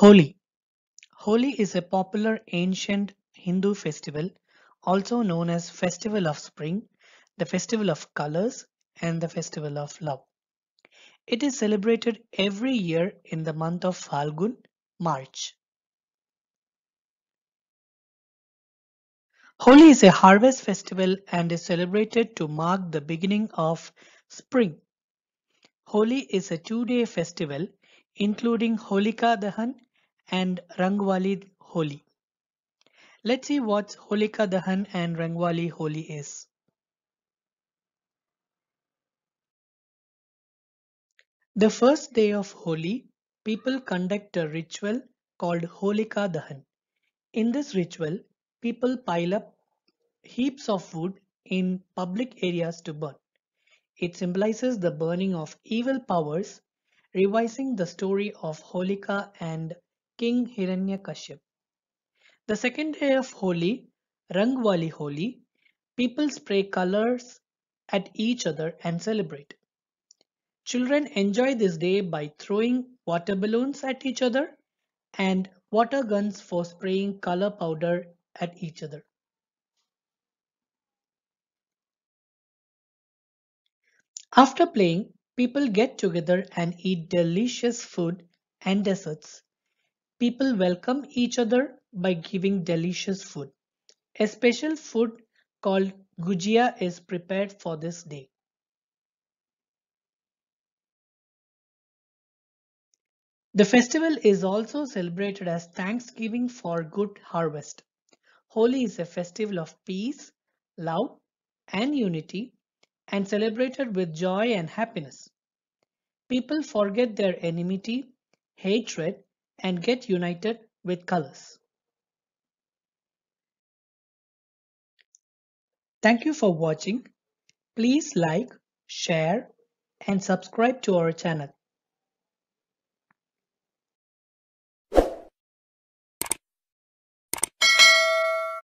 Holi Holi is a popular ancient Hindu festival also known as Festival of Spring, the Festival of Colors and the Festival of Love. It is celebrated every year in the month of Falgun, March. Holi is a harvest festival and is celebrated to mark the beginning of spring. Holi is a two-day festival including Holika Dahan and Rangwali Holi. Let's see what Holika Dahan and Rangwali Holi is. The first day of Holi, people conduct a ritual called Holika Dahan. In this ritual, people pile up heaps of wood in public areas to burn. It symbolizes the burning of evil powers, revising the story of Holika and King Hiranyakashipu. The second day of Holi, Rangwali Holi, people spray colors at each other and celebrate. Children enjoy this day by throwing water balloons at each other and water guns for spraying color powder at each other. After playing, people get together and eat delicious food and desserts. People welcome each other by giving delicious food. A special food called gujia is prepared for this day. The festival is also celebrated as Thanksgiving for good harvest. Holi is a festival of peace, love and unity and celebrated with joy and happiness. People forget their enmity, hatred and get united with colors. Thank you for watching. Please like, share and subscribe to our channel.